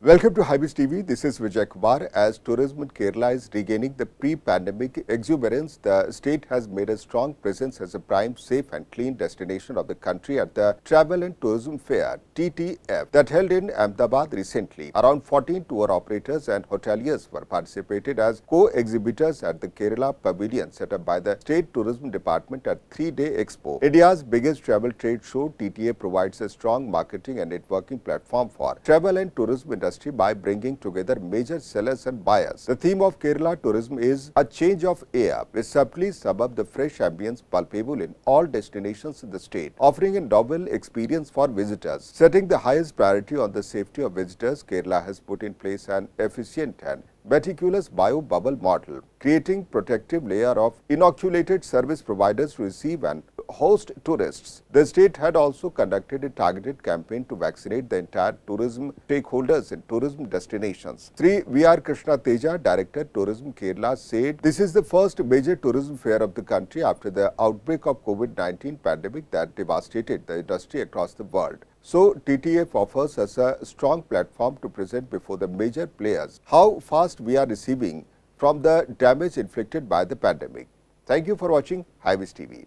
Welcome to Hybris TV. This is Vijay Kumar. As tourism in Kerala is regaining the pre-pandemic exuberance, the state has made a strong presence as a prime, safe and clean destination of the country at the Travel and Tourism Fair (TTF) that held in Ahmedabad recently. Around 14 tour operators and hoteliers were participated as co-exhibitors at the Kerala Pavilion set up by the State Tourism Department at three-day expo. India's biggest travel trade show, TTF provides a strong marketing and networking platform for travel and tourism industry industry by bringing together major sellers and buyers. The theme of Kerala tourism is a change of air, which subtly suburb the fresh ambience palpable in all destinations in the state, offering a novel experience for visitors. Setting the highest priority on the safety of visitors, Kerala has put in place an efficient and meticulous bio-bubble model, creating protective layer of inoculated service providers to receive and host tourists. The state had also conducted a targeted campaign to vaccinate the entire tourism stakeholders in tourism destinations. Sri V.R. Krishna Teja, Director Tourism Kerala, said this is the first major tourism fair of the country after the outbreak of COVID-19 pandemic that devastated the industry across the world. So, TTF offers us a strong platform to present before the major players how fast we are receiving from the damage inflicted by the pandemic. Thank you for watching Highways TV.